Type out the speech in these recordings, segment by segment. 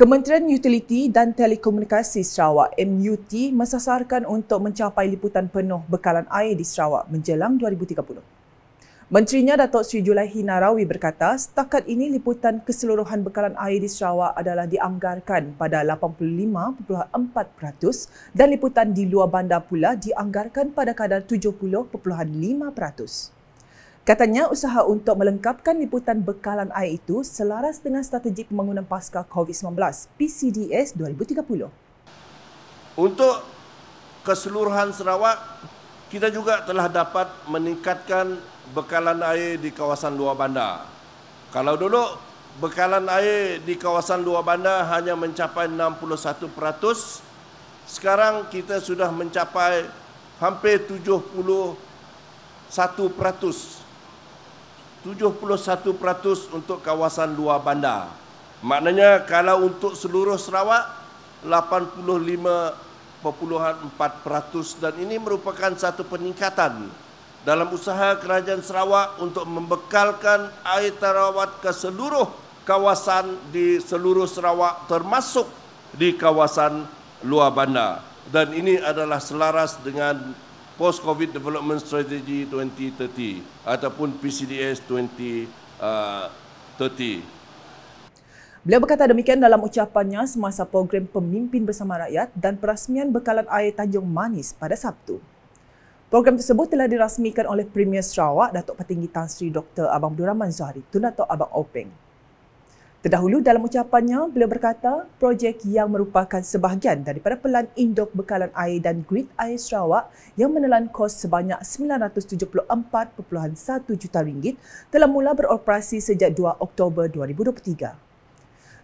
Kementerian Utility dan Telekomunikasi Sarawak MUT mensasarkan untuk mencapai liputan penuh bekalan air di Sarawak menjelang 2030. Menterinya Datuk Sri Julaihi Narawi berkata, setakat ini liputan keseluruhan bekalan air di Sarawak adalah dianggarkan pada 85.4% dan liputan di luar bandar pula dianggarkan pada kadar 70.5%. Katanya usaha untuk melengkapkan liputan bekalan air itu selaras dengan strategi pembangunan pasca COVID-19 PCDS 2030. Untuk keseluruhan Sarawak, kita juga telah dapat meningkatkan bekalan air di kawasan luar bandar. Kalau dulu bekalan air di kawasan luar bandar hanya mencapai 61%, sekarang kita sudah mencapai hampir 71%. 71% untuk kawasan luar bandar. Maknanya kalau untuk seluruh Sarawak 85.4% dan ini merupakan satu peningkatan dalam usaha kerajaan Sarawak untuk membekalkan air terawat ke seluruh kawasan di seluruh Sarawak termasuk di kawasan luar bandar dan ini adalah selaras dengan Post Covid Development Strategy 2030 ataupun PCDS 2030. Uh, Beliau berkata demikian dalam ucapannya semasa program Pemimpin Bersama Rakyat dan perasmian bekalan air Tanjung Manis pada Sabtu. Program tersebut telah dirasmikan oleh Premier Sarawak, Datuk Petinggi Tan Sri Dr. Abang Abdul Rahman Tunato Abang Openg. Terdahulu dalam ucapannya, beliau berkata projek yang merupakan sebahagian daripada pelan induk bekalan air dan grid air Sarawak yang menelan kos sebanyak RM974.1 juta ringgit telah mula beroperasi sejak 2 Oktober 2023.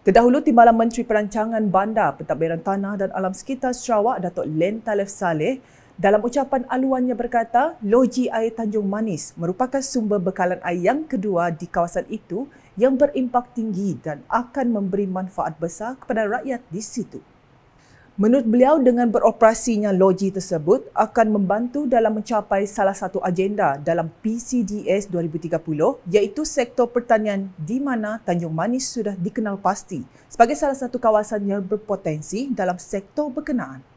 Terdahulu Timbalan Menteri Perancangan Bandar, Pentadbiran Tanah dan Alam Sekitar Sarawak, Datuk Len Talif Saleh dalam ucapan aluannya berkata, loji air Tanjung Manis merupakan sumber bekalan air yang kedua di kawasan itu yang berimpak tinggi dan akan memberi manfaat besar kepada rakyat di situ. Menurut beliau, dengan beroperasinya loji tersebut akan membantu dalam mencapai salah satu agenda dalam PCDS 2030 iaitu sektor pertanian di mana Tanjung Manis sudah dikenal pasti sebagai salah satu kawasan yang berpotensi dalam sektor berkenaan.